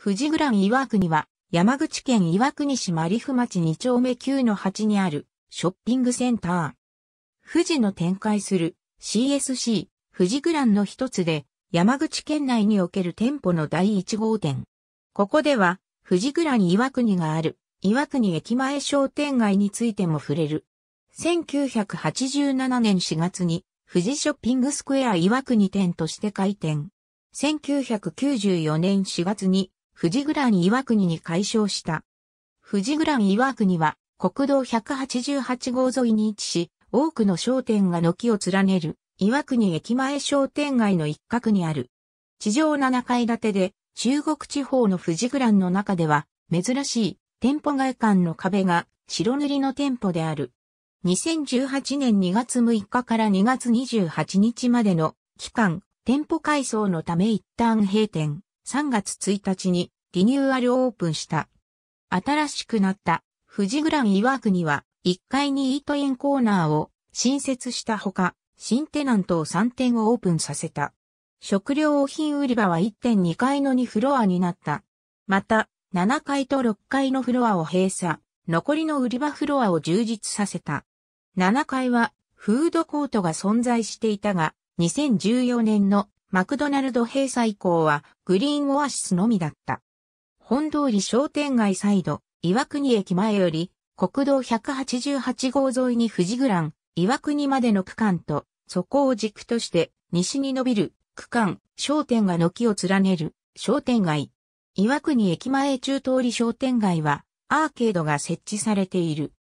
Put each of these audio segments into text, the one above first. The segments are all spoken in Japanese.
富士グラン岩国は、山口県岩国市マリフ町2丁目9の8にあるショッピングセンター。富士の展開する CSC 富士グランの一つで、山口県内における店舗の第1号店。ここでは、富士グラン岩国がある岩国駅前商店街についても触れる。1987年4月に、富士ショッピングスクエア岩国店として開店。1994年4月に、富士グラン岩国に解消した。富士グラン岩国は国道188号沿いに位置し、多くの商店が軒を連ねる岩国駅前商店街の一角にある。地上7階建てで中国地方の富士グランの中では珍しい店舗外観の壁が白塗りの店舗である。2018年2月6日から2月28日までの期間、店舗改装のため一旦閉店。3月1日にリニューアルオープンした。新しくなった富士グラン岩国には1階にイートインコーナーを新設したほか、新テナントを3店をオープンさせた。食料品売り場は1.2階の2フロアになった。また、7階と6階のフロアを閉鎖、残りの売り場フロアを充実させた。7階はフードコートが存在していたが、2014年のマクドナルド閉鎖以降はグリーンオアシスのみだった。本通り商店街サイド、岩国駅前より国道188号沿いに富士グラン、岩国までの区間と、そこを軸として西に伸びる区間、商店が軒を連ねる商店街。岩国駅前中通り商店街はアーケードが設置されている。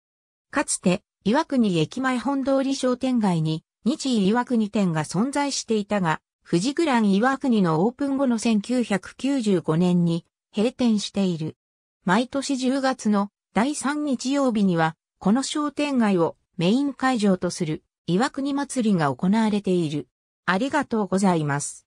かつて岩国駅前本通り商店街に日医岩国店が存在していたが、富士グラン岩国のオープン後の1995年に閉店している。毎年10月の第3日曜日には、この商店街をメイン会場とする岩国祭りが行われている。ありがとうございます。